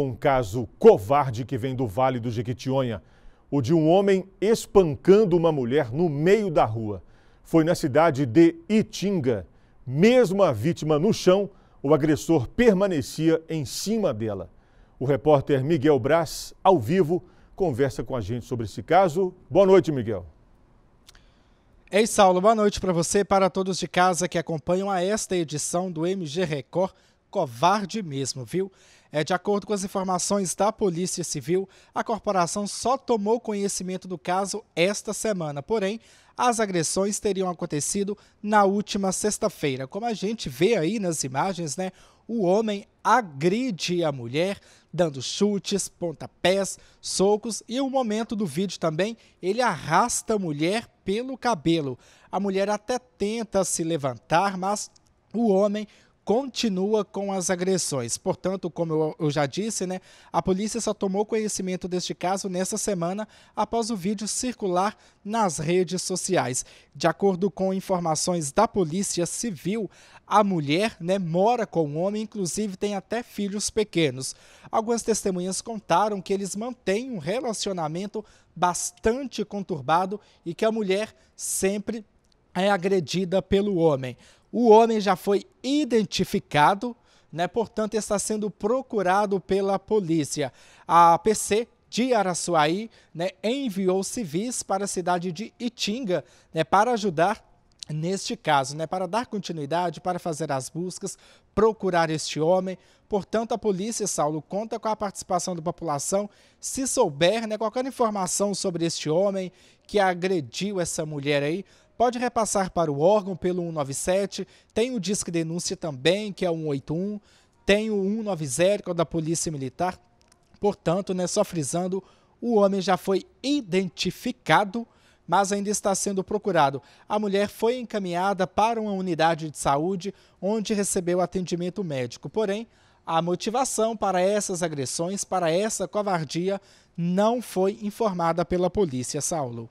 Um caso covarde que vem do Vale do Jequitinhonha, o de um homem espancando uma mulher no meio da rua. Foi na cidade de Itinga. Mesmo a vítima no chão, o agressor permanecia em cima dela. O repórter Miguel Brás, ao vivo, conversa com a gente sobre esse caso. Boa noite, Miguel. Ei, Saulo, boa noite para você e para todos de casa que acompanham a esta edição do MG Record. Covarde mesmo, viu? É, de acordo com as informações da Polícia Civil, a corporação só tomou conhecimento do caso esta semana, porém, as agressões teriam acontecido na última sexta-feira. Como a gente vê aí nas imagens, né? O homem agride a mulher, dando chutes, pontapés, socos e o um momento do vídeo também, ele arrasta a mulher pelo cabelo. A mulher até tenta se levantar, mas o homem continua com as agressões. Portanto, como eu, já disse, né, a polícia só tomou conhecimento deste caso nesta semana após o vídeo circular nas redes sociais. De acordo com informações da Polícia Civil, a mulher né, mora com o homem, inclusive tem até filhos pequenos. Algumas testemunhas contaram que eles mantêm um relacionamento bastante conturbado e que a mulher sempre é agredida pelo homem. O homem já foi identificado, né? portanto, está sendo procurado pela polícia. A PC de Araçuaí né, enviou civis para a cidade de Itinga né, para ajudar neste caso, né, para dar continuidade, para fazer as buscas, procurar este homem. Portanto, a polícia, Saulo, conta com a participação da população. Se souber né, qualquer informação sobre este homem que agrediu essa mulher aí, pode repassar para o órgão pelo 197, tem o Disque Denúncia também, que é o 181, tem o 190, que é o da Polícia Militar. Portanto, né, só frisando, o homem já foi identificado, mas ainda está sendo procurado. A mulher foi encaminhada para uma unidade de saúde, onde recebeu atendimento médico. Porém, a motivação para essas agressões, para essa covardia, não foi informada pela polícia, Saulo.